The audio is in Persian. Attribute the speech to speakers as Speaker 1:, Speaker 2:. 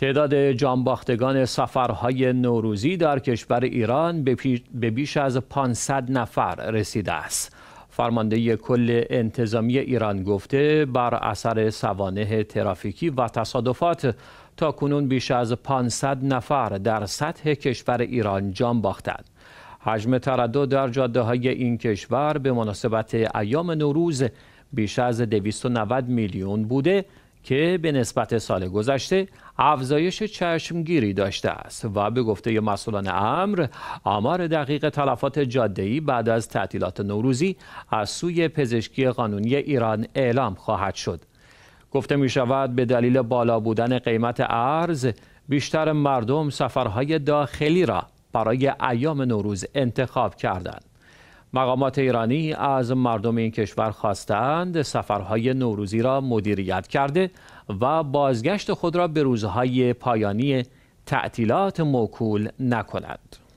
Speaker 1: تعداد جانباختگان سفرهای نوروزی در کشور ایران به بیش از 500 نفر رسیده است. فرمانده کل انتظامی ایران گفته بر اثر سوانه ترافیکی و تصادفات تا کنون بیش از 500 نفر در سطح کشور ایران جان باختند. حجم تردد در جاده های این کشور به مناسبت ایام نوروز بیش از 290 میلیون بوده که به نسبت سال گذشته افزایش چشمگیری داشته است و به گفته مسئولان امر آمار دقیق تلفات ای بعد از تعطیلات نوروزی از سوی پزشکی قانونی ایران اعلام خواهد شد گفته می شود به دلیل بالا بودن قیمت ارز بیشتر مردم سفرهای داخلی را برای ایام نوروز انتخاب کردند مقامات ایرانی از مردم این کشور خواستند سفرهای نوروزی را مدیریت کرده و بازگشت خود را به روزهای پایانی تعطیلات موکول نکند.